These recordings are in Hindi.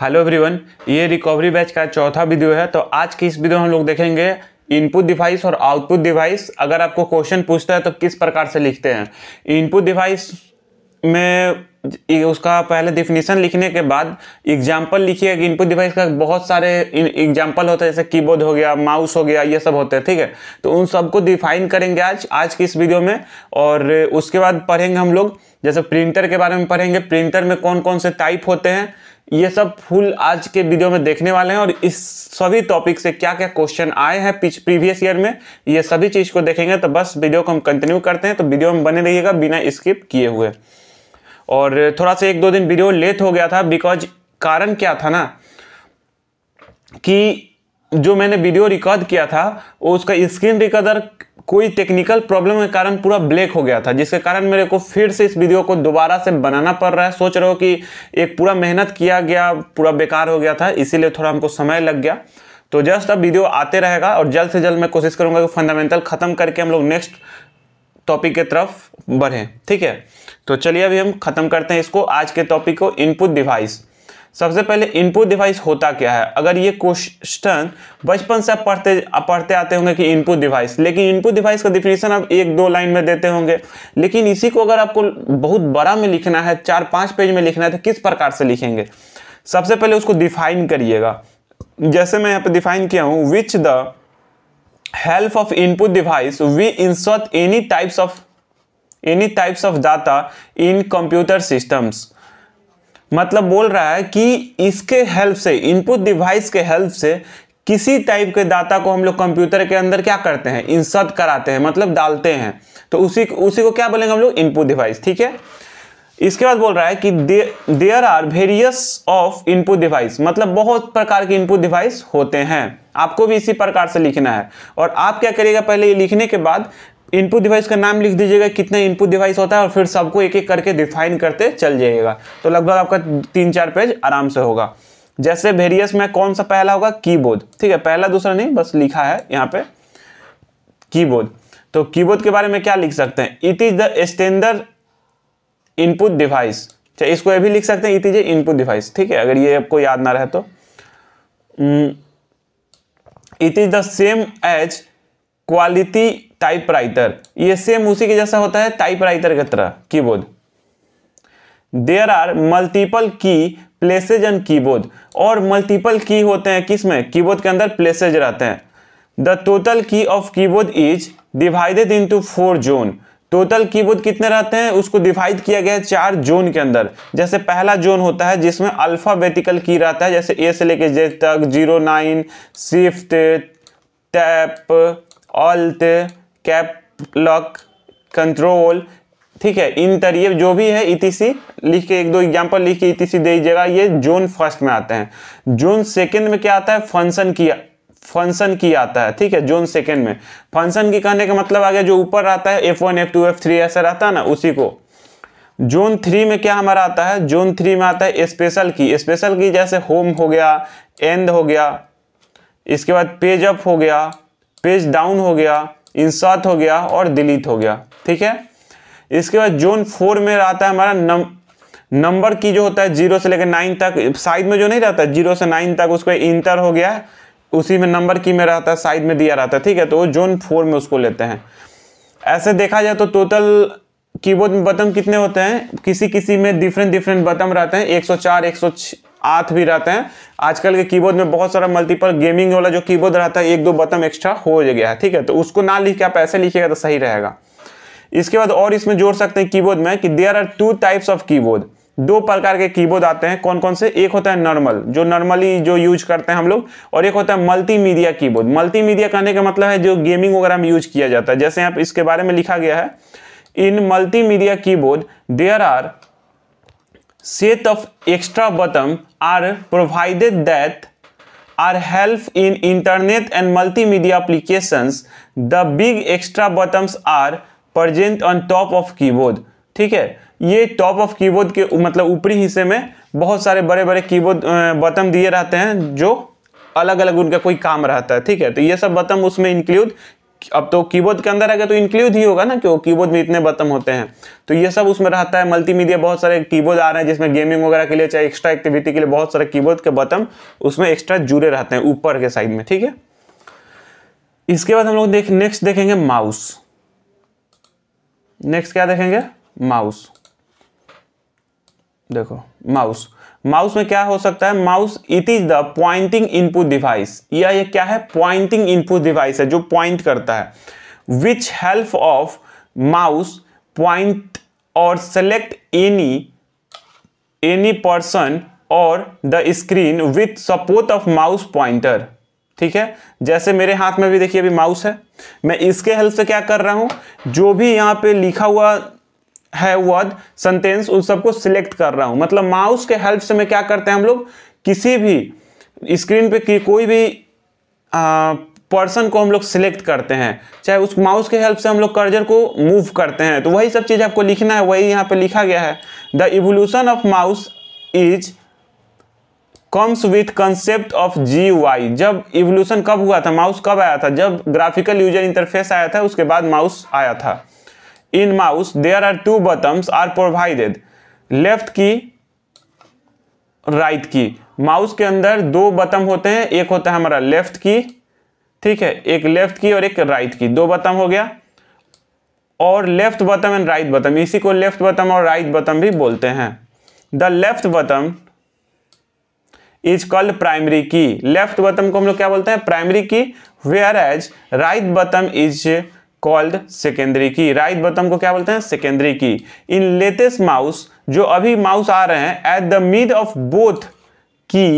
हेलो एवरीवन ये रिकवरी बैच का चौथा वीडियो है तो आज की इस वीडियो में हम लोग देखेंगे इनपुट डिवाइस और आउटपुट डिवाइस अगर आपको क्वेश्चन पूछता है तो किस प्रकार से लिखते हैं इनपुट डिवाइस में उसका पहले डिफिनेशन लिखने के बाद एग्जाम्पल लिखिए इनपुट डिवाइस का बहुत सारे एग्जाम्पल होते हैं जैसे कीबोर्ड हो गया माउस हो गया ये सब होते हैं ठीक है तो उन सबको डिफाइन करेंगे आज आज की इस वीडियो में और उसके बाद पढ़ेंगे हम लोग जैसे प्रिंटर के बारे में पढ़ेंगे प्रिंटर में कौन कौन से टाइप होते हैं ये सब फुल आज के वीडियो में देखने वाले हैं और इस सभी टॉपिक से क्या क्या क्वेश्चन आए हैं पिछ प्रीवियस ईयर में ये सभी चीज़ को देखेंगे तो बस वीडियो को हम कंटिन्यू करते हैं तो वीडियो में बने रहिएगा बिना स्किप किए हुए और थोड़ा सा एक दो दिन वीडियो लेट हो गया था बिकॉज कारण क्या था ना कि जो मैंने वीडियो रिकॉर्ड किया था उसका स्क्रीन रिकॉर्डर कोई टेक्निकल प्रॉब्लम के कारण पूरा ब्लैक हो गया था जिसके कारण मेरे को फिर से इस वीडियो को दोबारा से बनाना पड़ रहा है सोच रहे हो कि एक पूरा मेहनत किया गया पूरा बेकार हो गया था इसीलिए थोड़ा हमको समय लग गया तो जस्ट अब वीडियो आते रहेगा और जल्द से जल्द मैं कोशिश करूँगा कि फंडामेंटल ख़त्म करके हम लोग नेक्स्ट टॉपिक के तरफ बढ़ें ठीक है तो चलिए अभी हम ख़त्म करते हैं इसको आज के टॉपिक को इनपुट डिवाइस सबसे पहले इनपुट डिवाइस होता क्या है अगर ये क्वेश्चन बचपन से आप पढ़ते पढ़ते आते होंगे कि इनपुट डिवाइस लेकिन इनपुट डिवाइस का डिफिनेशन आप एक दो लाइन में देते होंगे लेकिन इसी को अगर आपको बहुत बड़ा में लिखना है चार पाँच पेज में लिखना है तो किस प्रकार से लिखेंगे सबसे पहले उसको डिफाइन करिएगा जैसे मैं यहाँ पर डिफाइन किया हूँ which the help of input device we insert any types of any types of data in computer systems मतलब बोल रहा है कि इसके हेल्प से इनपुट डिवाइस के हेल्प से किसी टाइप के डाटा को हम लोग कंप्यूटर के अंदर क्या करते हैं इंसर्ट कराते हैं मतलब डालते हैं तो उसी उसी को क्या बोलेंगे हम लोग इनपुट डिवाइस ठीक है इसके बाद बोल रहा है कि there are various of input device मतलब बहुत प्रकार के इनपुट डिवाइस होते हैं आपको भी इसी प्रकार से लिखना है और आप क्या करिएगा पहले ये लिखने के बाद इनपुट डिवाइस का नाम लिख दीजिएगा कितने इनपुट डिवाइस होता है और फिर सबको एक एक करके डिफाइन करते चल जाइएगा तो लगभग आपका तीन चार पेज आराम से होगा जैसे वेरियस में कौन सा पहला होगा कीबोर्ड ठीक है पहला दूसरा नहीं बस लिखा है यहाँ पे कीबोर्ड तो कीबोर्ड के बारे में क्या लिख सकते हैं it is the standard input device चाहे इसको ये भी लिख सकते हैं it is a input device ठीक है अगर ये आपको याद ना रहे तो it is the same as quality typewriter ये सेम उसी के जैसा होता है टाइपराइटर की तरह keyboard there are multiple key places and keyboard और मल्टीपल की होते हैं किसमें कीबोर्ड के अंदर प्लेसेज रहते हैं the total key of keyboard is divided into four zone total keyboard कितने रहते हैं उसको डिवाइड किया गया है चार जोन के अंदर जैसे पहला जोन होता है जिसमें अल्फ़ाबेटिकल की रहता है जैसे ए से लेके जे तक zero nine shift tab alt cap lock control ठीक है इन तरीके जो भी है सी e लिख के एक दो एग्जांपल लिख के ईटीसी e दे दीजिएगा ये जून फर्स्ट में आते हैं जून सेकंड में क्या आता है फंक्शन की फंक्शन की आता है ठीक है जून सेकेंड में फंक्शन की कहने का मतलब आ गया जो ऊपर रहता है F one F two F three ऐसा रहता है ना उसी को जोन थ्री में क्या हमारा आता है जोन थ्री में आता है स्पेशल की स्पेशल की जैसे होम हो गया एंड हो गया इसके बाद पेज अप हो गया पेज डाउन हो गया इंसर्ट हो गया और डिलीट हो गया ठीक है इसके बाद जोन फोर में रहता है हमारा नम नंबर की जो होता है जीरो से लेकर नाइन तक साइड में जो नहीं रहता जीरो से नाइन तक उसको इंटर हो गया उसी में नंबर की में रहता है साइड में दिया रहता है ठीक है तो वो जोन फोर में उसको लेते हैं ऐसे देखा जाए तो टोटल कीबोर्ड में बटन कितने होते हैं किसी किसी में डिफरेंट डिफरेंट बटन रहते हैं 104, 106 आठ भी रहते हैं आजकल के कीबोर्ड में बहुत सारा मल्टीपल गेमिंग वाला जो कीबोर्ड रहता है एक दो बटन एक्स्ट्रा हो गया है ठीक है तो उसको ना लिख के आप ऐसे लिखिएगा तो सही रहेगा इसके बाद और इसमें जोड़ सकते हैं कीबोर्ड में कि there are two types of keyboard दो प्रकार के कीबोर्ड आते हैं कौन कौन से एक होता है नॉर्मल जो नॉर्मली जो यूज करते हैं हम लोग और एक होता है मल्टीमीडिया कीबोर्ड मल्टीमीडिया कहने का मतलब है जो गेमिंग वगैरह में यूज किया जाता है जैसे आप इसके बारे में लिखा गया है in multimedia keyboard there are set of extra bottom are provided that are help in internet and multimedia applications the big extra buttons are present on top of keyboard ठीक है ये टॉप ऑफ कीबोर्ड के मतलब ऊपरी हिस्से में बहुत सारे बड़े बड़े कीबोर्ड बटन दिए रहते हैं जो अलग अलग उनका कोई काम रहता है ठीक है तो ये सब बटन उसमें इंक्लूड अब तो कीबोर्ड के अंदर आ गया तो इंक्लूड ही होगा ना क्यों कीबोर्ड में इतने बटन होते हैं तो ये सब उसमें रहता है मल्टीमीडिया बहुत सारे कीबोर्ड आ रहे हैं जिसमें गेमिंग वगैरह के लिए चाहे एक्स्ट्रा एक्टिविटी के लिए बहुत सारे कीबोर्ड के बटन उसमें एक्स्ट्रा जुड़े रहते हैं ऊपर के साइड में ठीक है इसके बाद हम लोग देख नेक्स्ट देखेंगे माउस नेक्स्ट क्या देखेंगे माउस देखो माउस माउस में क्या हो सकता है mouse it is the pointing input device या ये क्या है पॉइंटिंग इनपुट डिवाइस है जो पॉइंट करता है which help of mouse point और सेलेक्ट एनी एनी पर्सन और the screen with support of mouse pointer ठीक है जैसे मेरे हाथ में भी देखिए अभी माउस है मैं इसके हेल्प से क्या कर रहा हूं जो भी यहां पे लिखा हुआ है वर्ड सेंटेंस उन सबको सिलेक्ट कर रहा हूँ मतलब माउस के हेल्प से मैं क्या करते हैं हम लोग किसी भी स्क्रीन पे की कोई भी पर्सन को हम लोग सिलेक्ट करते हैं चाहे उस माउस के हेल्प से हम लोग कर्जर को मूव करते हैं तो वही सब चीज़ आपको लिखना है वही यहाँ पे लिखा गया है the evolution of mouse is comes with concept of G Y जब इवोल्यूशन कब हुआ था माउस कब आया था जब ग्राफिकल यूजर इंटरफेस आया था उसके बाद माउस आया था in mouse there are two buttons are provided left key right key mouse के अंदर दो बटम होते हैं एक होता है हमारा लेफ्ट की ठीक है एक लेफ्ट की और एक राइट की दो बटम हो गया और left button and right button इसी को लेफ्ट बटन और राइट बटन भी बोलते हैं the left button is called primary key left button को हम लोग क्या बोलते हैं primary key whereas right button is called secondary key right button को क्या बोलते हैं सेकेंडरी की इन लेटेस्ट माउस जो अभी माउस आ रहे हैं at the mid of both key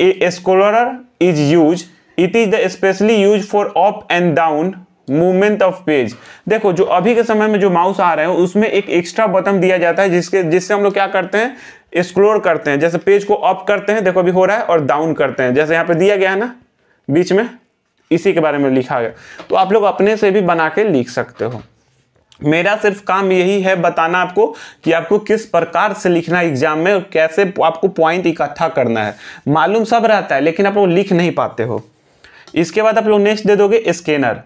a scroller is use it is the specially use for up and down movement of page देखो जो अभी के समय में जो माउस आ रहे हैं उसमें एक एक्स्ट्रा बटन दिया जाता है जिसके जिससे हम लोग क्या करते हैं एक्सप्लोर करते हैं जैसे पेज को अप करते हैं देखो अभी हो रहा है और डाउन करते हैं जैसे यहाँ पे दिया गया है ना बीच में इसी के बारे में लिखा गया तो आप लोग अपने से भी बना के लिख सकते हो मेरा सिर्फ काम यही है बताना आपको कि आपको किस प्रकार से लिखना एग्जाम में और कैसे आपको पॉइंट इकट्ठा करना है मालूम सब रहता है लेकिन आप लोग लिख नहीं पाते हो इसके बाद आप लोग नेक्स्ट दे दोगे स्कैनर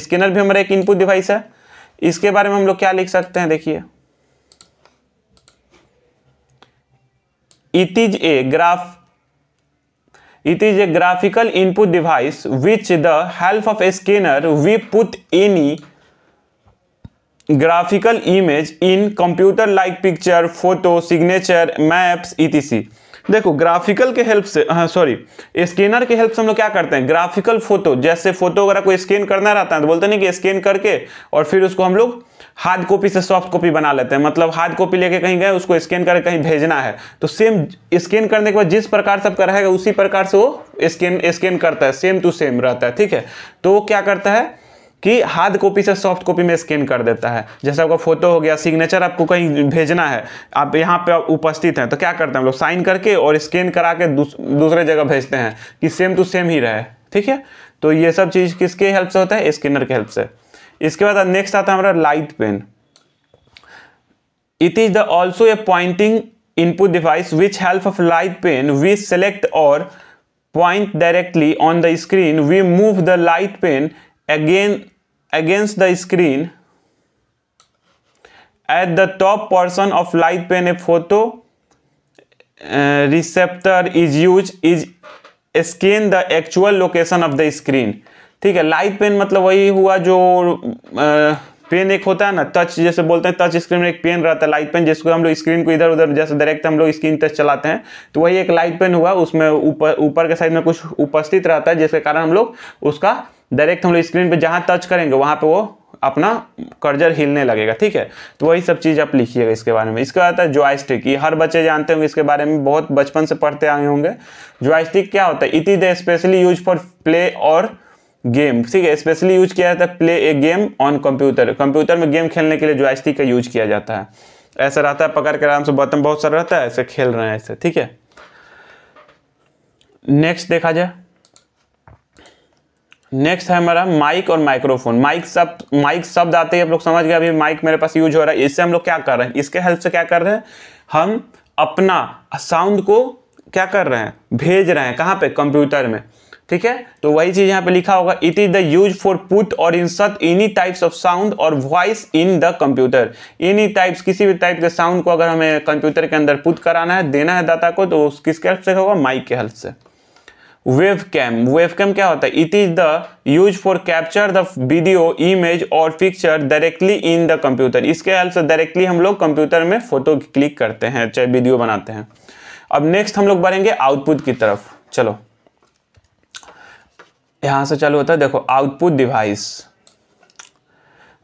स्कैनर भी हमारा एक इनपुट डिवाइस है इसके बारे में हम लोग क्या लिख सकते हैं देखिए it is a graph it is a graphical input device which the help of a scanner we put any graphical image in computer like picture photo signature maps इतिसी देखो ग्राफिकल के हेल्प से हाँ सॉरी स्कैनर के हेल्प से हम लोग क्या करते हैं ग्राफिकल फोटो जैसे फोटो वगैरह को स्कैन करना रहता है तो बोलते नहीं कि स्कैन करके और फिर उसको हम लोग हार्ड कॉपी से सॉफ्ट कॉपी बना लेते हैं मतलब हार्ड कॉपी लेके कहीं गए उसको स्कैन करके कहीं भेजना है तो सेम स्कैन करने के बाद जिस प्रकार से आपका रहेगा उसी प्रकार से वो स्कैन स्कैन करता है सेम टू सेम रहता है ठीक है तो वो क्या करता है कि हार्ड कॉपी से सॉफ्ट कॉपी में स्कैन कर देता है जैसे आपका फोटो हो गया सिग्नेचर आपको कहीं भेजना है आप यहाँ पे उपस्थित हैं तो क्या करते हैं हम लोग साइन करके और स्कैन करा के दूस, दूसरे जगह भेजते हैं कि सेम टू सेम ही रहे ठीक है तो ये सब चीज़ किसके हेल्प से होता है स्कैनर के हेल्प से इसके बाद नेक्स्ट आता है हमारा light pen it is the also a pointing input device which help of light pen we select और point directly on the screen we move the light pen again against the screen at the top portion of light pen a photo uh, receptor is used is scan the actual location of the screen ठीक है लाइट पेन मतलब वही हुआ जो पेन uh, एक होता है ना टच जैसे बोलते हैं टच स्क्रीन में एक पेन रहता है लाइट पेन जिसको हम लोग स्क्रीन को इधर उधर जैसे डायरेक्ट हम लोग स्क्रीन टच चलाते हैं तो वही एक लाइट पेन हुआ उसमें ऊपर ऊपर के साइड में कुछ उपस्थित रहता है जिसके कारण हम लोग उसका डायरेक्ट हम लोग स्क्रीन पे जहाँ टच करेंगे वहाँ पे वो अपना कर्जर हिलने लगेगा ठीक है तो वही सब चीज़ आप लिखिएगा इसके बारे में इसके बाद है जॉयस्टिक ये हर बच्चे जानते होंगे इसके बारे में बहुत बचपन से पढ़ते आए होंगे जॉयस्टिक क्या होता है इति the specially use for play और गेम ठीक है स्पेशली यूज किया जाता है play a game on computer computer में गेम खेलने के लिए जॉयस्टिक का यूज किया जाता है ऐसा रहता है पकड़ के आराम से बर्तन बहुत सारा रहता है ऐसे खेल रहे हैं ऐसे ठीक है नेक्स्ट देखा जाए नेक्स्ट है हमारा माइक और माइक्रोफोन माइक सब माइक शब्द आते ही आप लोग समझ गए अभी माइक मेरे पास यूज हो रहा है इससे हम लोग क्या कर रहे हैं इसके हेल्प से क्या कर रहे हैं हम अपना साउंड को क्या कर रहे हैं भेज रहे हैं कहाँ पे कंप्यूटर में ठीक है तो वही चीज यहाँ पे लिखा होगा it is the use for put और insert any types of sound और voice in the computer any types किसी भी टाइप के साउंड को अगर हमें कंप्यूटर के अंदर पुट कराना है देना है दाता को तो किसके हेल्प से होगा माइक के हेल्प से वेव कैम वेव कैम क्या होता है it is the use for capture the video image और picture directly in the computer इसके हेल्प से डायरेक्टली हम लोग कंप्यूटर में फोटो क्लिक करते हैं चाहे वीडियो बनाते हैं अब नेक्स्ट हम लोग बढ़ेंगे आउटपुट की तरफ चलो यहां से चालू होता है देखो output device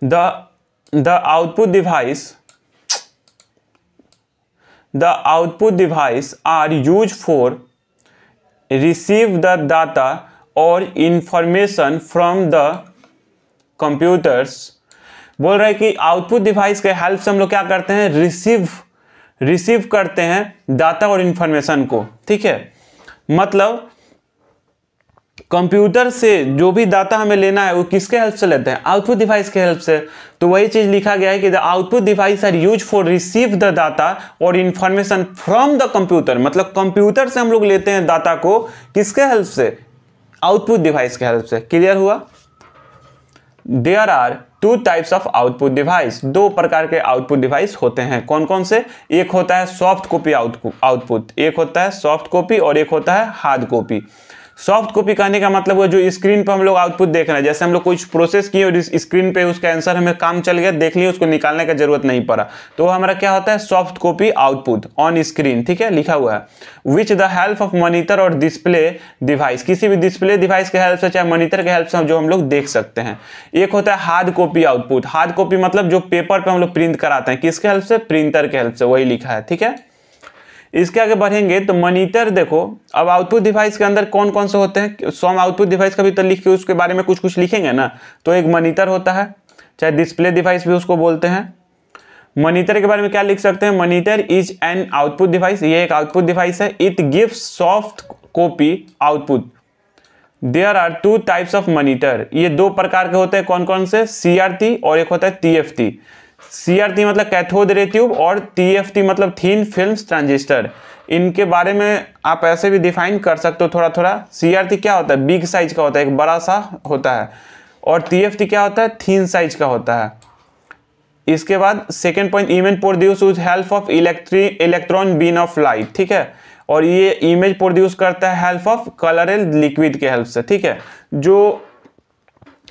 the the output device the output device are use for receive the data और इन्फॉर्मेशन फ्रॉम द कंप्यूटर्स बोल रहे हैं कि आउटपुट डिवाइस के हेल्प से हम लोग क्या करते हैं रिसीव रिसीव करते हैं डाटा और इन्फॉर्मेशन को ठीक है मतलब कंप्यूटर से जो भी डाटा हमें लेना है वो किसके हेल्प से लेते हैं आउटपुट डिवाइस के हेल्प से तो वही चीज़ लिखा गया है कि the output device are use for receive the data और इन्फॉर्मेशन फ्रॉम द कंप्यूटर मतलब कंप्यूटर से हम लोग लेते हैं डाटा को किसके हेल्प से आउटपुट डिवाइस के हेल्प से क्लियर हुआ there are two types of output device दो प्रकार के आउटपुट डिवाइस होते हैं कौन कौन से एक होता है सॉफ्ट कॉपी आउटपुट एक होता है सॉफ्ट कॉपी और एक होता है हार्ड कॉपी सॉफ्ट कॉपी कहने का मतलब वो जो स्क्रीन पर हम लोग आउटपुट देख रहे हैं जैसे हम लोग कुछ प्रोसेस किए और स्क्रीन पर उसका आंसर हमें काम चल गया देख लिया उसको निकालने का जरूरत नहीं पड़ा तो हमारा क्या होता है soft copy output on screen ठीक है लिखा हुआ है which the help of monitor और डिस्प्ले डिवाइस किसी भी डिस्प्ले डिवाइस के हेल्प से चाहे मॉनिटर के हेल्प से जो हम लोग देख सकते हैं एक होता है hard copy output hard copy मतलब जो पेपर पे हम लोग प्रिंट कराते हैं किसके हेल्प से प्रिंटर के हेल्प से वही लिखा है ठीक है इसके आगे बढ़ेंगे तो मनीटर देखो अब आउटपुट डिवाइस के अंदर कौन कौन से होते हैं हम आउटपुट डिवाइस का भी तो लिख के उसके बारे में कुछ कुछ लिखेंगे ना तो एक मनीटर होता है चाहे डिस्प्ले डिवाइस भी उसको बोलते हैं मॉनिटर के बारे में क्या लिख सकते हैं monitor is an output device ये एक आउटपुट डिवाइस है it gives soft copy output there are two types of monitor ये दो प्रकार के होते हैं कौन कौन से सी और एक होता है टी सीआरटी मतलब कैथोड रे ट्यूब और टीएफटी मतलब थीन फिल्म ट्रांजिस्टर इनके बारे में आप ऐसे भी डिफाइन कर सकते हो थोड़ा थोड़ा सीआरटी क्या होता है बिग साइज का होता है एक बड़ा सा होता है और टीएफटी क्या होता है थीन साइज का होता है इसके बाद second point image produce with help of इलेक्ट्री इलेक्ट्रॉन बीन ऑफ लाइट ठीक है और ये इमेज प्रोड्यूस करता है हेल्प ऑफ कलरल लिक्विड के हेल्प से ठीक है जो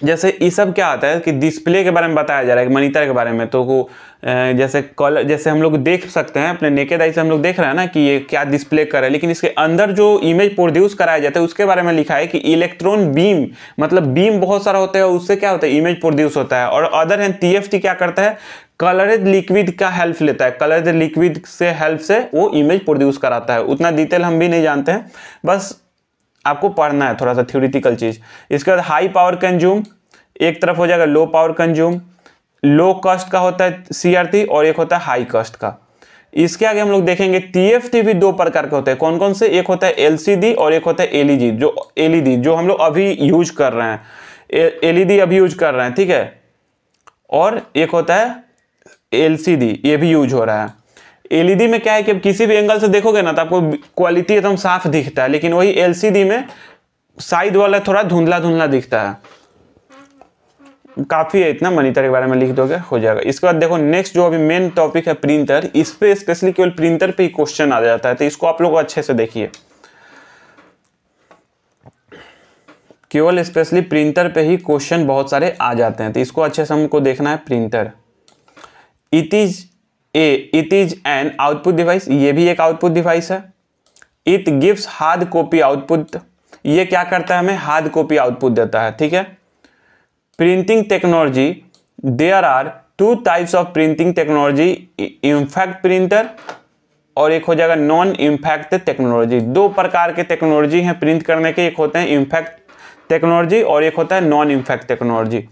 जैसे ये सब क्या आता है कि डिस्प्ले के बारे में बताया जा रहा है मनीतर के बारे में तो वो जैसे कॉल जैसे हम लोग देख सकते हैं अपने नेकेड आई से हम लोग देख रहे हैं ना कि ये क्या डिस्प्ले कर रहा है लेकिन इसके अंदर जो इमेज प्रोड्यूस कराया जाता है उसके बारे में लिखा है कि इलेक्ट्रॉन बीम मतलब बीम बहुत सारा होता है उससे क्या होता है इमेज प्रोड्यूस होता है और अदर हैंड टी क्या करता है कलरेड लिक्विड का हेल्प लेता है कलरेड लिक्विड से हेल्प से वो इमेज प्रोड्यूस कराता है उतना डिटेल हम भी नहीं जानते हैं बस आपको पढ़ना है थोड़ा सा थ्योरिटिकल चीज़ इसके बाद हाई पावर कंज्यूम एक तरफ हो जाएगा low power consume low cost का होता है सीआरटी और एक होता है हाई कॉस्ट का इसके आगे हम लोग देखेंगे टी भी दो प्रकार के होते हैं कौन कौन से एक होता है एल और एक होता है एलईडी e जो एलईडी e जो हम लोग अभी यूज कर रहे हैं एलईडी e अभी यूज कर रहे हैं ठीक है और एक होता है एल ये भी यूज हो रहा है एलईडी में क्या है कि अब किसी भी एंगल से देखोगे ना तो आपको क्वालिटी एकदम साफ दिखता है लेकिन वही एलसीडी में साइड वाला थोड़ा धुंधला धुंधला दिखता है काफ़ी है इतना मनीटर के बारे में लिख दोगे हो जाएगा इसके बाद देखो नेक्स्ट जो अभी मेन टॉपिक है प्रिंटर इस पर स्पेशली केवल प्रिंटर पे ही क्वेश्चन आ जाता है तो इसको आप लोग अच्छे से देखिए केवल स्पेशली प्रिंटर पे ही क्वेश्चन बहुत सारे आ जाते हैं तो इसको अच्छे से हमको देखना है printer it is a it is an output device ये भी एक आउटपुट डिवाइस है it gives hard copy output ये क्या करता है हमें हार्ड कॉपी आउटपुट देता है ठीक है printing technology there are two types of printing technology impact printer और एक हो जाएगा नॉन इम्फैक्ट टेक्नोलॉजी दो प्रकार के टेक्नोलॉजी हैं प्रिंट करने के एक होते हैं इम्फैक्ट टेक्नोलॉजी और एक होता है नॉन इम्फैक्ट टेक्नोलॉजी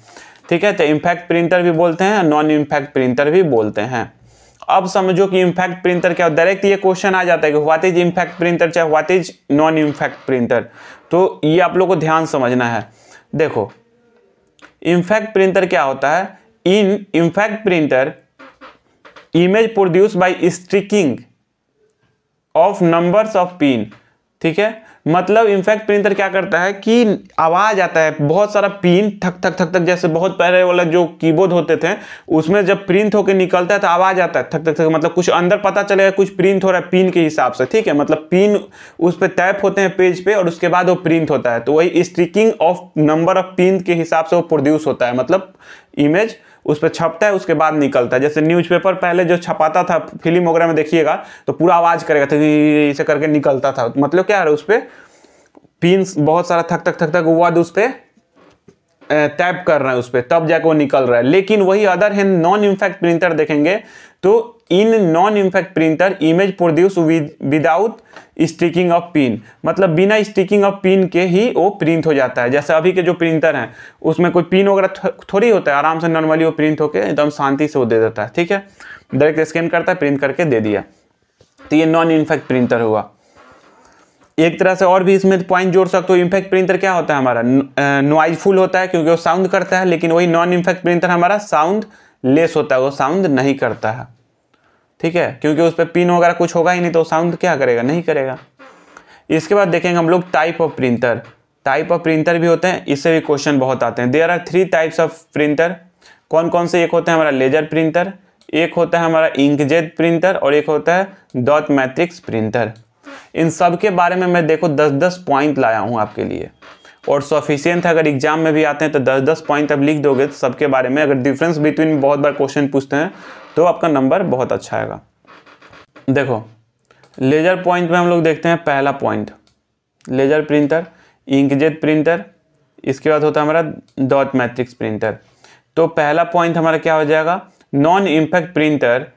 ठीक है तो इम्फैक्ट प्रिंटर भी बोलते हैं नॉन इम्फैक्ट प्रिंटर भी बोलते हैं अब समझो कि इम्फैक्ट प्रिंटर क्या डायरेक्ट ये क्वेश्चन आ जाता है कि व्हाट इज इम्फैक्ट प्रिंटर चाहे what is non impact printer तो ये आप लोग को ध्यान समझना है देखो इम्फैक्ट प्रिंटर क्या होता है in impact printer image produce by striking of numbers of pin ठीक है मतलब इनफैक्ट प्रिंटर क्या करता है कि आवाज़ आता है बहुत सारा पिन थक थक थक थक जैसे बहुत पहले वाला जो कीबोर्ड होते थे उसमें जब प्रिंट होकर निकलता है तो आवाज़ आता है थक थक थक मतलब कुछ अंदर पता चलेगा कुछ प्रिंट हो रहा है पिन के हिसाब से ठीक है मतलब पिन उस पर टैप होते हैं पेज पे और उसके बाद वो प्रिंट होता है तो वही striking of number of pin के हिसाब से वो प्रोड्यूस होता है मतलब इमेज उस पर छपता है उसके बाद निकलता है जैसे न्यूज़पेपर पहले जो छपाता था फिल्म वगैरह में देखिएगा तो पूरा आवाज़ करेगा तो इसे करके निकलता था मतलब क्या है उस पर पिन बहुत सारा थक थक थक थक हुआ तो उस पर टैप कर रहा है उस पर तब जाके वो निकल रहा है लेकिन वही other hand non impact printer देखेंगे तो in non impact printer image produce without sticking of pin मतलब बिना स्टिकिंग ऑफ पिन के ही वो प्रिंट हो जाता है जैसे अभी के जो प्रिंटर हैं उसमें कोई पिन वगैरह थो, थोड़ी होता है आराम से नॉर्मली वो प्रिंट होकर एकदम शांति से वो दे देता है ठीक है डायरेक्ट स्कैन करता है प्रिंट करके दे दिया तो ये नॉन इन्फेक्ट प्रिंटर हुआ एक तरह से और भी इसमें पॉइंट जोड़ सकते हो इम्फेक्ट प्रिंटर क्या होता है हमारा नॉइजफुल होता है क्योंकि वो साउंड करता है लेकिन वही नॉन इन्फेक्ट प्रिंटर हमारा साउंड लेस होता है वो साउंड नहीं करता है ठीक है क्योंकि उस पर पिन वगैरह कुछ होगा ही नहीं तो साउंड क्या करेगा नहीं करेगा इसके बाद देखेंगे हम लोग type of printer type of printer भी होते हैं इससे भी क्वेश्चन बहुत आते हैं there are three types of printer कौन कौन से एक होता है हमारा लेजर प्रिंटर एक होता है हमारा इंकजेट प्रिंटर और एक होता है डॉट मैट्रिक्स प्रिंटर इन सब के बारे में मैं देखो दस दस पॉइंट लाया हूँ आपके लिए और सफिशियंट अगर एग्जाम में भी आते हैं तो दस दस पॉइंट अब लिख दोगे तो सबके बारे में अगर डिफरेंस बिटवीन बहुत बार क्वेश्चन पूछते हैं तो आपका नंबर बहुत अच्छा आएगा देखो लेजर पॉइंट में हम लोग देखते हैं पहला point laser printer inkjet printer इसके बाद होता है हमारा डॉट मैट्रिक्स प्रिंटर तो पहला पॉइंट हमारा क्या हो जाएगा non impact printer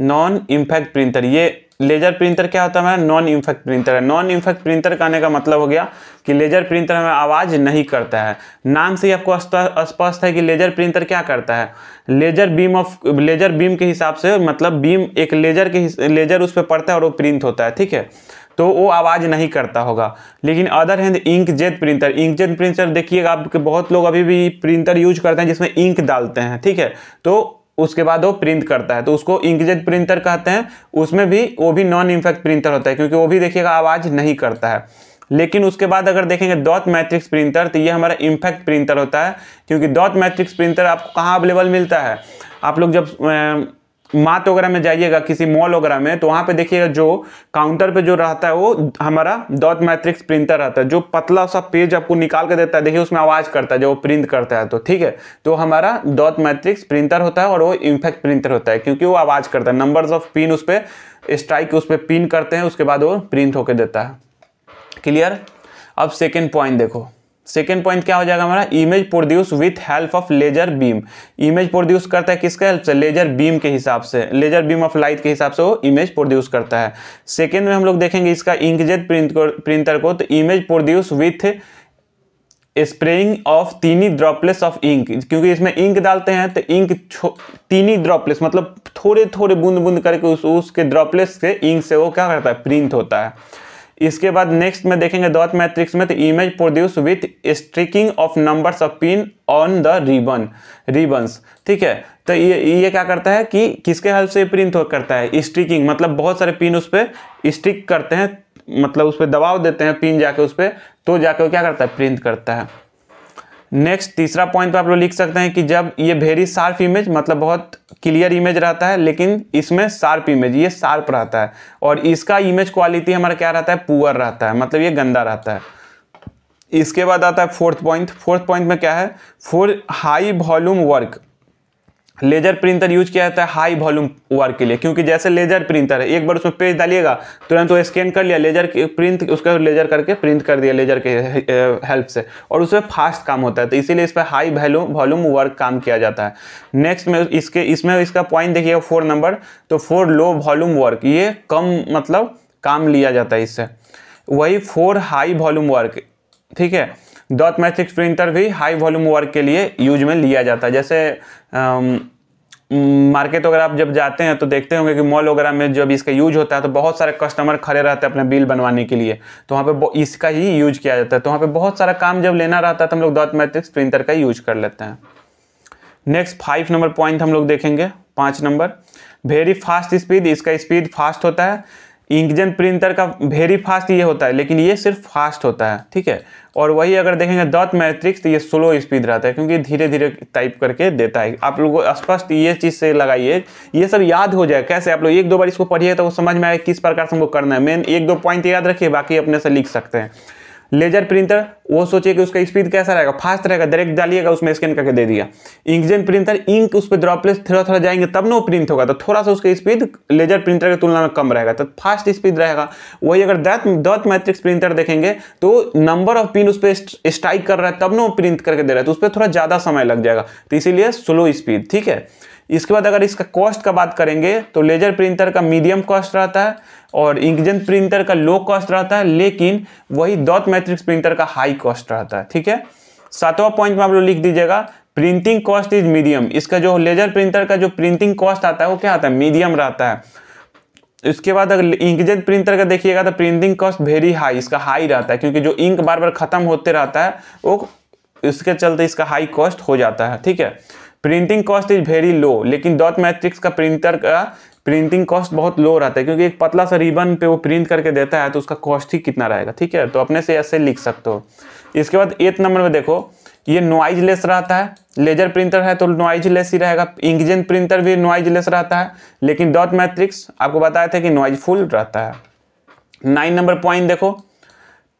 non impact printer ये लेजर प्रिंटर क्या होता है हमारा नॉन इम्फेक्ट प्रिंटर है नॉन इम्फेक्ट प्रिंटर कहने का मतलब हो गया कि लेजर प्रिंटर हमें आवाज़ नहीं करता है नाम से ही आपको स्पष्ट है कि लेजर प्रिंटर क्या करता है laser beam of laser beam के हिसाब से मतलब बीम एक लेजर के लेजर उस पर पड़ता है और वो प्रिंट होता है ठीक है तो वो आवाज़ नहीं करता होगा लेकिन other hand inkjet printer inkjet printer देखिएगा आपके बहुत लोग अभी भी प्रिंटर यूज करते हैं जिसमें इंक डालते हैं ठीक है तो उसके बाद वो प्रिंट करता है तो उसको इंकजेट प्रिंटर कहते हैं उसमें भी वो भी नॉन इम्फेक्ट प्रिंटर होता है क्योंकि वो भी देखिएगा आवाज़ नहीं करता है लेकिन उसके बाद अगर देखेंगे डॉट मैट्रिक्स प्रिंटर तो ये हमारा इम्फेक्ट प्रिंटर होता है क्योंकि डॉट मैट्रिक्स प्रिंटर आपको कहाँ अवेलेबल मिलता है आप लोग जब मात वगैरह में जाइएगा किसी मॉल वगैरह में तो वहाँ पे देखिएगा जो काउंटर पे जो रहता है वो हमारा डॉट मैट्रिक्स प्रिंटर रहता है जो पतला सा पेज आपको निकाल के देता है देखिए उसमें आवाज़ करता है जब वो प्रिंट करता है तो ठीक है तो हमारा डॉट मैट्रिक्स प्रिंटर होता है और वो इम्फेक्ट प्रिंटर होता है क्योंकि वो आवाज़ करता है नंबर्स ऑफ पिन उस पर स्ट्राइक उस पर पिन करते हैं उसके बाद वो प्रिंट होकर देता है क्लियर अब सेकेंड पॉइंट देखो सेकेंड पॉइंट क्या हो जाएगा हमारा image produce with help of laser beam image produce करता है किसके हेल्प से लेजर बीम के हिसाब से लेजर बीम ऑफ लाइट के हिसाब से वो इमेज प्रोड्यूस करता है सेकेंड में हम लोग देखेंगे इसका इंकजेट प्रिंट को प्रिंटर को तो image produce with spraying of तीन ही ऑफ इंक क्योंकि इसमें इंक डालते हैं तो इंक तीन ही मतलब थोड़े थोड़े बूंद बूंद करके उस उसके ड्रॉपलेस के इंक से वो क्या करता है प्रिंट होता है इसके बाद नेक्स्ट में देखेंगे डॉट मैट्रिक्स में तो image produce with striking of numbers of pin on the ribbon ribbons ठीक है तो ये ये क्या करता है कि किसके हेल्प से प्रिंट हो करता है स्ट्रिकिंग मतलब बहुत सारे पिन उस पर स्ट्रिक करते हैं मतलब उस पर दबाव देते हैं पिन जाके उस पर तो जाके वो क्या करता है प्रिंट करता है नेक्स्ट तीसरा पॉइंट पर तो आप लोग लिख सकते हैं कि जब ये वेरी शार्प इमेज मतलब बहुत क्लियर इमेज रहता है लेकिन इसमें शार्प इमेज ये शार्प रहता है और इसका इमेज क्वालिटी हमारा क्या रहता है पुअर रहता है मतलब ये गंदा रहता है इसके बाद आता है फोर्थ पॉइंट फोर्थ पॉइंट में क्या है four high volume work laser printer use किया जाता है हाई वॉल्यूम वर्क के लिए क्योंकि जैसे लेजर प्रिंटर है एक बार उसमें पेज डालिएगा तुरंत वो स्कैन कर लिया लेजर प्रिंट उसका लेजर करके प्रिंट कर दिया लेजर के हेल्प से और उसमें फास्ट काम होता है तो इसीलिए इस पर हाई वैल्यू वॉल्यूम वर्क काम किया जाता है नेक्स्ट में इसके इसमें इसका पॉइंट देखिएगा फोर नंबर तो फोर लो वॉल्यूम वर्क ये कम मतलब काम लिया जाता है इससे वही फोर हाई वॉल्यूम वर्क ठीक है डॉट मैट्रिक्स प्रिंटर भी हाई वॉल्यूम वर्क के लिए यूज में लिया जाता है जैसे मार्केट वगैरह आप जब जाते हैं तो देखते होंगे कि मॉल वगैरह में जब इसका यूज होता है तो बहुत सारे कस्टमर खड़े रहते हैं अपना बिल बनवाने के लिए तो वहाँ पे इसका ही यूज किया जाता है तो वहाँ पे बहुत सारा काम जब लेना रहता है तो हम लोग डॉट मैट्रिक्स प्रिंटर का यूज कर लेते हैं नेक्स्ट फाइव नंबर पॉइंट हम लोग देखेंगे पाँच नंबर वेरी फास्ट स्पीड इसका स्पीड फास्ट होता है इंकजेन प्रिंटर का वेरी फास्ट ये होता है लेकिन ये सिर्फ फास्ट होता है ठीक है और वही अगर देखेंगे डॉट मैट्रिक्स तो ये स्लो स्पीड रहता है क्योंकि धीरे धीरे टाइप करके देता है आप लोगों को स्पष्ट ये चीज़ से लगाइए ये सब याद हो जाए कैसे आप लोग एक दो बार इसको पढ़िए तो वो समझ में आए किस प्रकार से हमको करना है मेन एक दो पॉइंट याद रखिए बाकी अपने से लिख सकते हैं लेजर प्रिंटर वो सोचिए कि उसका स्पीड कैसा रहेगा फास्ट रहेगा डायरेक्ट डालिएगा उसमें स्कैन करके दे दिया इंकजेन प्रिंटर इंक उस पर ड्रॉपलेस थोड़ा थोड़ा जाएंगे तब ना वो प्रिंट होगा तो थोड़ा सा उसका स्पीड लेजर प्रिंटर की तुलना में कम रहेगा तो फास्ट स्पीड रहेगा वही अगर दत दत मैट्रिक्स प्रिंटर देखेंगे तो नंबर ऑफ पिन उस पर स्ट्राइक कर रहा है तब ना वो प्रिंट करके दे रहा है तो उस पर थोड़ा ज़्यादा समय लग जाएगा तो इसीलिए स्लो स्पीड ठीक है इसके बाद अगर इसका कॉस्ट का बात करेंगे तो लेजर प्रिंटर का मीडियम कॉस्ट रहता है और इंकजेंट प्रिंटर का लो कॉस्ट रहता है लेकिन वही डॉट मैट्रिक्स प्रिंटर का हाई कॉस्ट रहता है ठीक है सातवां पॉइंट में आप लोग लिख दीजिएगा प्रिंटिंग कॉस्ट इज मीडियम इसका जो लेजर प्रिंटर का जो प्रिंटिंग कॉस्ट आता है वो क्या आता है मीडियम रहता है इसके बाद अगर इंकजेट प्रिंटर का देखिएगा तो प्रिंटिंग कॉस्ट वेरी हाई इसका हाई रहता है क्योंकि जो इंक बार बार खत्म होते रहता है वो इसके चलते इसका हाई कॉस्ट हो जाता है ठीक है printing cost is very low लेकिन डॉट मैट्रिक्स का प्रिंटर का प्रिंटिंग कॉस्ट बहुत लो रहता है क्योंकि एक पतला सा रिबन पे वो प्रिंट करके देता है तो उसका कॉस्ट ही कितना रहेगा ठीक है तो अपने से ऐसे लिख सकते हो इसके बाद एट नंबर में देखो ये नॉइज लेस रहता है लेजर प्रिंटर है तो नॉइज लेस ही रहेगा इंकजेंट प्रिंटर भी नॉइज लेस रहता है लेकिन डॉट मैट्रिक्स आपको बताया था कि नॉइजफुल रहता है नाइन नंबर पॉइंट देखो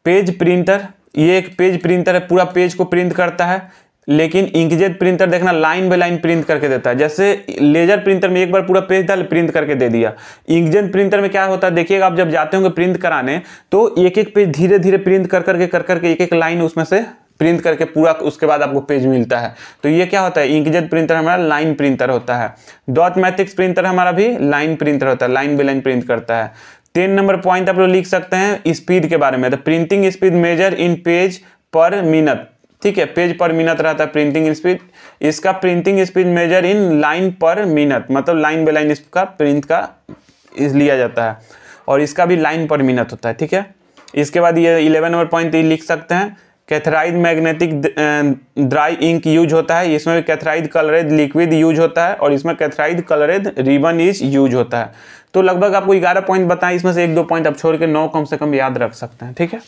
पेज प्रिंटर ये एक पेज प्रिंटर है पूरा पेज को प्रिंट करता है लेकिन इंकजेट प्रिंटर देखना लाइन बाय लाइन प्रिंट करके देता है जैसे लेजर प्रिंटर में एक बार पूरा पेज डाल प्रिंट करके दे दिया इंकजेट प्रिंटर में क्या होता है देखिएगा आप जब जाते होंगे प्रिंट कराने तो एक एक पेज धीरे धीरे प्रिंट कर करके कर करके एक एक लाइन उसमें से प्रिंट करके पूरा उसके बाद आपको पेज मिलता है तो ये क्या होता है इंकजेट प्रिंटर हमारा लाइन प्रिंटर होता है डॉट मैथिक्स प्रिंटर हमारा भी लाइन प्रिंटर होता है लाइन बाई लाइन प्रिंट करता है तीन नंबर पॉइंट आप लोग लिख सकते हैं स्पीड के बारे में the printing speed measure in page per minute ठीक है पेज पर मिनट रहता है प्रिंटिंग स्पीड इसका printing speed measure in line per minute मतलब लाइन बाई लाइन इसका प्रिंट का इस लिया जाता है और इसका भी लाइन पर मिनट होता है ठीक है इसके बाद ये इलेवन नंबर पॉइंट ये लिख सकते हैं cartridge magnetic dry ink use होता है इसमें भी कैथराइड कलरेड लिक्विड यूज होता है और इसमें cartridge coloured ribbon is use होता है तो लगभग आपको ग्यारह पॉइंट बताएं इसमें से एक दो पॉइंट आप छोड़ के नौ कम से कम याद रख सकते हैं ठीक है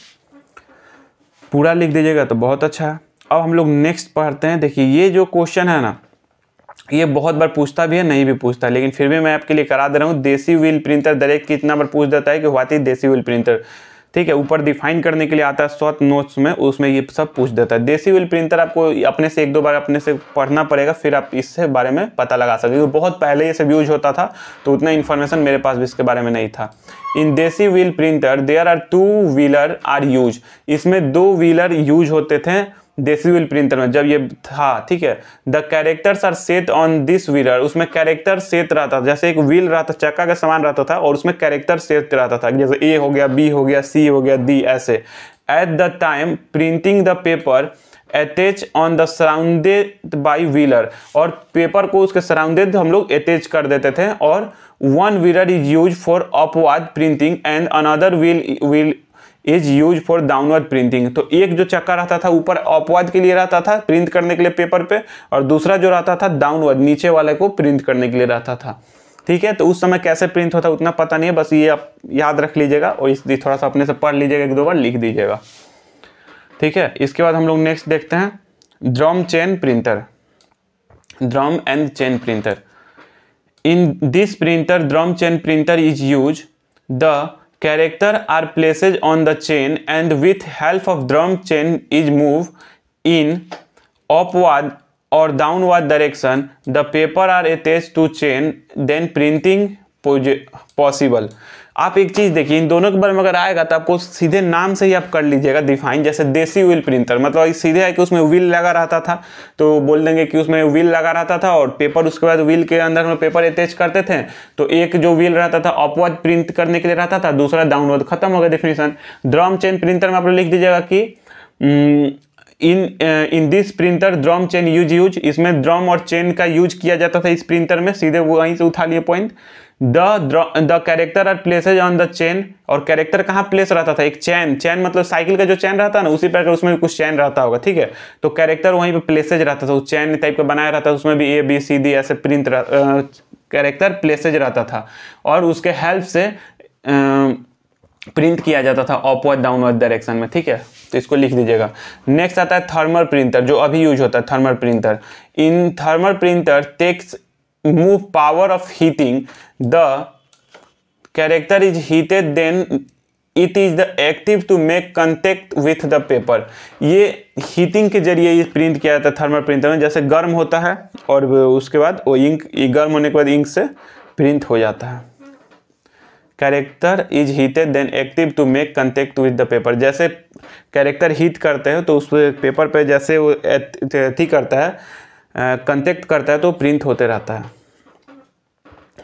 पूरा लिख दीजिएगा तो बहुत अच्छा है अब हम लोग नेक्स्ट पढ़ते हैं देखिए ये जो क्वेश्चन है ना ये बहुत बार पूछता भी है नहीं भी पूछता है लेकिन फिर भी मैं आपके लिए करा दे रहा हूँ देसी व्हील प्रिंटर दरेक कितना बार पूछ देता है कि वाट देसी व्हील प्रिंटर ठीक है ऊपर डिफाइन करने के लिए आता है स्वत नोट्स में उसमें ये सब पूछ देता है देसी विल प्रिंटर आपको अपने से एक दो बार अपने से पढ़ना पड़ेगा फिर आप इससे बारे में पता लगा सकते हो बहुत पहले ये सब यूज होता था तो उतना इन्फॉर्मेशन मेरे पास भी इसके बारे में नहीं था in daisy wheel printer there are two wheeler are use इसमें दो व्हीलर यूज होते थे देसी व्हील प्रिंटर में जब ये था हाँ, ठीक है the characters are set on this wheeler उसमें कैरेक्टर सेट रहता था जैसे एक व्हील रहता चक्का का सामान रहता था और उसमें कैरेक्टर सेट रहता था जैसे ए हो गया बी हो गया सी हो गया डी ऐसे at the time printing the paper attach on the surrounded by wheeler और पेपर को उसके सराउंडेड हम लोग अटैच कर देते थे और one wheeler is use for upward printing and another wheel wheel is use for downward printing तो एक जो चक्का रहता था ऊपर अपवाद के लिए रहता था प्रिंट करने के लिए पेपर पे और दूसरा जो रहता था डाउनवर्ड नीचे वाले को प्रिंट करने के लिए रहता था ठीक है तो उस समय कैसे प्रिंट होता उतना पता नहीं है बस ये आप याद रख लीजिएगा और इस थोड़ा सा अपने से पढ़ लीजिएगा एक दो बार लिख दीजिएगा ठीक है इसके बाद हम लोग नेक्स्ट देखते हैं drum chain printer drum and chain printer in this printer drum chain printer is use the Character are placed on the chain and with help of drum chain is moved in upward or downward direction. The paper are attached to chain then printing possible आप एक चीज़ देखिए इन दोनों के बारे में अगर आएगा तो आपको सीधे नाम से ही आप कर लीजिएगा डिफाइन जैसे देसी व्हील प्रिंटर मतलब सीधे है कि उसमें व्हील लगा रहता था तो बोल देंगे कि उसमें व्हील लगा रहता था और पेपर उसके बाद व्हील के अंदर में पेपर अटैच करते थे तो एक जो व्हील रहता था अपवर्ड प्रिंट करने के लिए रहता था दूसरा डाउनवर्ड खत्म हो गया डिफिनेशन ड्रम चेन प्रिंटर में आप लोग लिख दीजिएगा कि in in this printer drum chain use use इसमें ड्रम और चेन का यूज किया जाता था इस प्रिंटर में सीधे वो वहीं से उठा लिए point the the character are places on the chain और कैरेक्टर कहाँ प्लेस रहता था एक चैन चैन मतलब साइकिल का जो चैन रहता है ना उसी प्रकार उसमें भी कुछ चैन रहता होगा ठीक है तो कैरेक्टर वहीं पे प्लेसेज रहता था उस चैन टाइप का बनाया रहता था उसमें भी ए बी सी डी ऐसे प्रिंट कैरेक्टर प्लेसेज रहता था और उसके हेल्प से प्रिंट किया जाता था अपवर्ड डाउनवर्ड डायरेक्शन में ठीक है तो इसको लिख दीजिएगा नेक्स्ट आता है थर्मल प्रिंटर जो अभी यूज होता है thermal printer in thermal printer takes move power of heating the character is heated then it is the active to make contact with the paper ये हीटिंग के जरिए ये प्रिंट किया जाता है थर्मल प्रिंटर में जैसे गर्म होता है और उसके बाद वो इंक गर्म होने के बाद इंक से प्रिंट हो जाता है character is heated then active to make contact with the paper जैसे कैरेक्टर हीट करते हैं तो उस पेपर पे जैसे वो एथी करता है कंटेक्ट करता है तो प्रिंट होते रहता है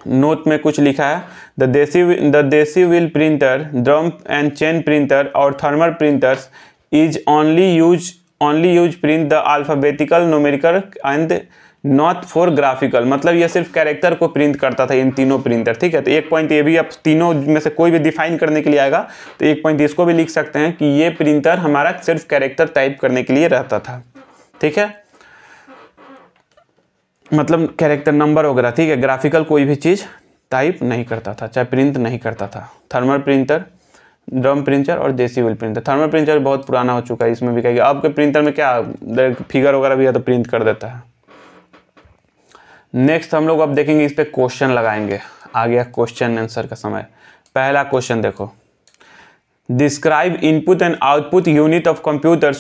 नोट में कुछ लिखा है the daisy the daisy wheel printer drum and chain printer और thermal printers is only use only use print the alphabetical numerical and not for graphical मतलब ये सिर्फ कैरेक्टर को प्रिंट करता था इन तीनों प्रिंटर ठीक है तो एक पॉइंट ये भी आप तीनों में से कोई भी डिफाइन करने के लिए आएगा तो एक पॉइंट इसको भी लिख सकते हैं कि ये प्रिंटर हमारा सिर्फ कैरेक्टर टाइप करने के लिए रहता था ठीक है मतलब कैरेक्टर नंबर वगैरह ठीक है ग्राफिकल कोई भी चीज़ टाइप नहीं करता था चाहे प्रिंट नहीं करता था थर्मल प्रिंटर ड्रम प्रिंटर और देसी विल प्रिंटर थर्मल प्रिंटर बहुत पुराना हो चुका है इसमें भी कहेगा अब प्रिंटर में क्या फिगर वगैरह भी है तो प्रिंट कर देता है नेक्स्ट हम लोग अब देखेंगे इस पर क्वेश्चन लगाएंगे आ गया क्वेश्चन आंसर का समय पहला क्वेश्चन देखो describe input and output unit of computer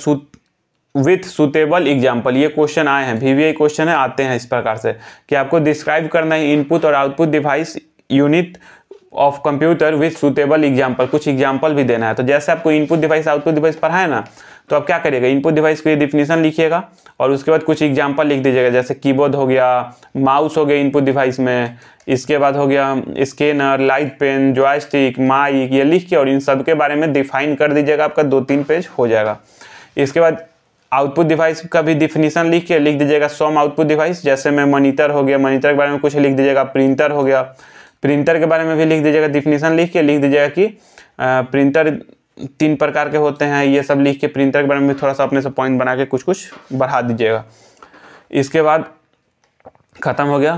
with suitable example ये क्वेश्चन आए हैं वी क्वेश्चन है आते हैं इस प्रकार से कि आपको डिस्क्राइब करना है इनपुट और output device unit of computer with suitable example कुछ एग्जाम्पल भी देना है तो जैसे आपको इनपुट डिवाइस आउटपुट डिवाइस पढ़ाए ना तो आप क्या करिएगा इनपुट डिवाइस की डिफिनेशन लिखिएगा और उसके बाद कुछ एग्जाम्पल लिख दीजिएगा जैसे कीबोर्ड हो गया माउस हो गया इनपुट डिवाइस में इसके बाद हो गया scanner light pen joystick mic ये लिख के और इन सब के बारे में डिफाइन कर दीजिएगा आपका दो तीन पेज हो जाएगा इसके बाद आउटपुट डिवाइस का भी डिफिनीशन लिख के लिख दीजिएगा सम आउटपुट डिवाइस जैसे मैं मनीटर हो गया मनीटर के बारे में कुछ लिख दीजिएगा प्रिंटर हो गया प्रिंटर के बारे में भी लिख दीजिएगा डिफिनीशन लिख के लिख दीजिएगा कि प्रिंटर तीन प्रकार के होते हैं ये सब लिख के प्रिंटर के बारे में थोड़ा सा अपने से पॉइंट बना के कुछ कुछ बढ़ा दीजिएगा इसके बाद ख़त्म हो गया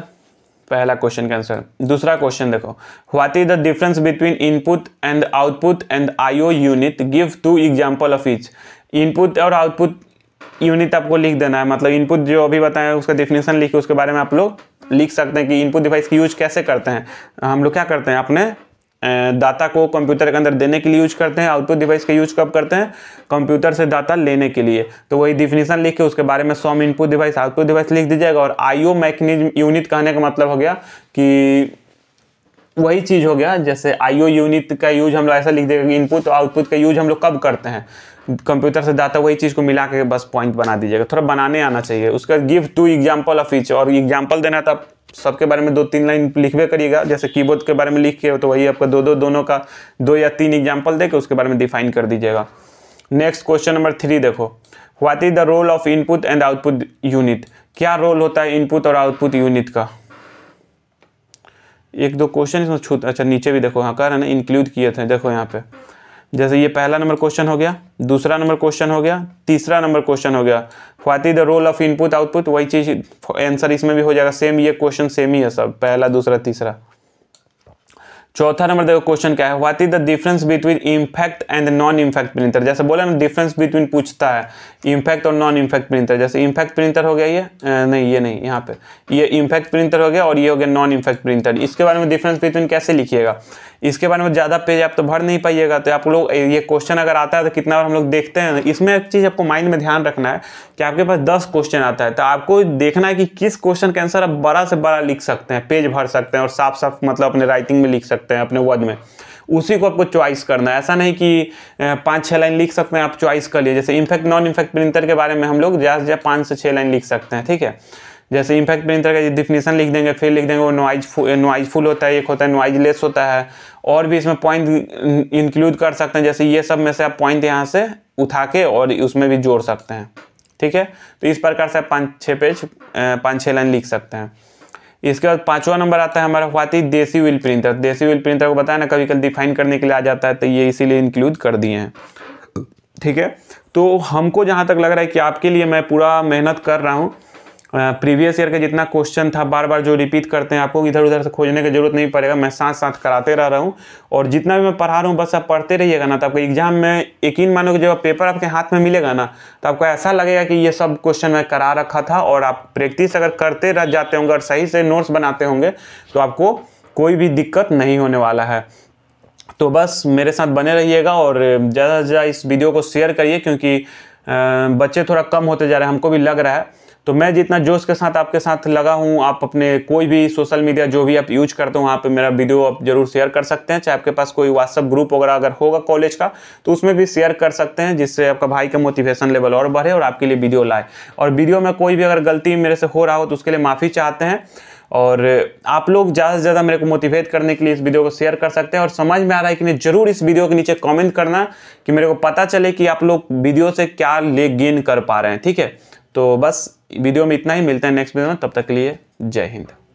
पहला क्वेश्चन का आंसर दूसरा क्वेश्चन देखो what is the difference between input and output and IO unit give two example of each input और आउटपुट यूनिट आपको लिख देना है मतलब इनपुट जो अभी बताएं उसका डिफिनेशन लिख के उसके बारे में आप लोग लिख सकते हैं कि इनपुट डिवाइस की यूज कैसे करते हैं हम लोग क्या करते हैं अपने डाटा को कंप्यूटर के अंदर देने के लिए यूज करते हैं आउटपुट डिवाइस का यूज कब करते हैं कंप्यूटर से डाटा लेने के लिए तो वही डिफिनेशन लिख के उसके बारे में some input device output device लिख दीजिएगा और आईओ मैकेनिज्म यूनिट कहने का मतलब हो गया कि वही चीज़ हो गया जैसे आईओ यूनिट का यूज हम लोग ऐसा लिख देगा कि इनपुट आउटपुट का यूज हम लोग कब करते हैं कंप्यूटर से डाटा वही चीज़ को मिला के बस पॉइंट बना दीजिएगा थोड़ा बनाने आना चाहिए उसका give two example of each और एग्जाम्पल देना था तो सबके बारे में दो तीन लाइन लिखवे करिएगा जैसे कीबोर्ड के बारे में लिख के तो वही आपका दो दो दोनों का दो या तीन एग्जाम्पल दे के उसके बारे में डिफाइन कर दीजिएगा नेक्स्ट क्वेश्चन नंबर थ्री देखो what is the role of input and output unit क्या रोल होता है इनपुट और आउटपुट यूनिट का एक दो क्वेश्चन इसमें छूट अच्छा नीचे भी देखो हाँ कह रहे ना इंक्लूड किए थे देखो यहाँ पे जैसे ये पहला नंबर क्वेश्चन हो गया दूसरा नंबर क्वेश्चन हो गया तीसरा नंबर क्वेश्चन हो गया what is the role of input output वही चीज़ आंसर इसमें भी हो जाएगा सेम ये क्वेश्चन सेम ही है सब पहला दूसरा तीसरा चौथा नंबर देखो क्वेश्चन क्या है what is the difference between impact and non impact printer जैसे बोला ना डिफरेंस बिटवीन पूछता है इम्फेक्ट और नॉन इम्फेक्ट प्रिंटर जैसे इम्फेक्ट प्रिंटर हो गया ये नहीं ये नहीं यहाँ पे ये इम्फेक्ट प्रिंटर हो गया और ये हो गया नॉन इम्फेक्ट प्रिंटर इसके बारे में डिफरेंस बिटवीन कैसे लिखिएगा इसके बारे में ज़्यादा पेज आप तो भर नहीं पाइएगा तो आप लोग ये क्वेश्चन अगर आता है तो कितना बार हम लोग देखते हैं इसमें एक चीज़ आपको माइंड में ध्यान रखना है कि आपके पास दस क्वेश्चन आता है तो आपको देखना है कि किस क्वेश्चन का आंसर आप बड़ा से बड़ा लिख सकते हैं पेज भर सकते हैं और साफ साफ मतलब अपने राइटिंग में लिख सकते हैं सकते हैं अपने वर्ड में उसी को आपको चॉइस करना है ऐसा नहीं कि पांच छह लाइन लिख सकते हैं आप चॉइस कर लिए जैसे इम्फेक्ट नॉन इम्फेक्ट प्रिंटर के बारे में हम लोग ज़्यादा से ज़्यादा पाँच से छः लाइन लिख सकते हैं ठीक है जैसे इम्फेक्ट प्रिंटर का डिफिनेशन लिख देंगे फिर लिख देंगे वो नॉइज नॉइज फुल होता है एक होता है नॉइज लेस होता है और भी इसमें पॉइंट इंक्लूड कर सकते हैं जैसे ये सब में से आप पॉइंट यहाँ से उठा के और उसमें भी जोड़ सकते हैं ठीक है तो इस प्रकार से आप पाँच छः पेज पाँच छः लाइन लिख सकते हैं इसके बाद पांचवा नंबर आता है हमारा what daisy wheel printer daisy wheel printer को बताया ना कभी कल डिफाइन करने के लिए आ जाता है तो ये इसीलिए इंक्लूड कर दिए हैं ठीक है तो हमको जहाँ तक लग रहा है कि आपके लिए मैं पूरा मेहनत कर रहा हूँ प्रीवियस ईयर का जितना क्वेश्चन था बार बार जो रिपीट करते हैं आपको इधर उधर से खोजने की जरूरत नहीं पड़ेगा मैं साथ साथ कराते रह रहा हूँ और जितना भी मैं पढ़ा रहा हूँ बस आप पढ़ते रहिएगा ना तो आपको एग्जाम में यकीन मानो कि जब पेपर आपके हाथ में मिलेगा ना तो आपको ऐसा लगेगा कि ये सब क्वेश्चन मैं करा रखा था और आप प्रैक्टिस अगर करते रह जाते होंगे और सही से नोट्स बनाते होंगे तो आपको कोई भी दिक्कत नहीं होने वाला है तो बस मेरे साथ बने रहिएगा और ज़्यादा से ज़्यादा इस वीडियो को शेयर करिए क्योंकि बच्चे थोड़ा कम होते जा रहे हैं हमको भी लग रहा है तो मैं जितना जोश के साथ आपके साथ लगा हूँ आप अपने कोई भी सोशल मीडिया जो भी आप यूज करते हो वहाँ पे मेरा वीडियो आप जरूर शेयर कर सकते हैं चाहे आपके पास कोई व्हाट्सअप ग्रुप वगैरह अगर होगा कॉलेज का तो उसमें भी शेयर कर सकते हैं जिससे आपका भाई का मोटिवेशन लेवल और बढ़े और आपके लिए वीडियो लाए और वीडियो में कोई भी अगर गलती मेरे से हो रहा हो तो उसके लिए माफ़ी चाहते हैं और आप लोग ज़्यादा से ज़्यादा मेरे को मोटिवेट करने के लिए इस वीडियो को शेयर कर सकते हैं और समझ में आ रहा है कि नहीं जरूर इस वीडियो के नीचे कमेंट करना कि मेरे को पता चले कि आप लोग वीडियो से क्या ले गेन कर पा रहे हैं ठीक है तो बस वीडियो में इतना ही मिलता है नेक्स्ट वीडियो में तब तक के लिए जय हिंद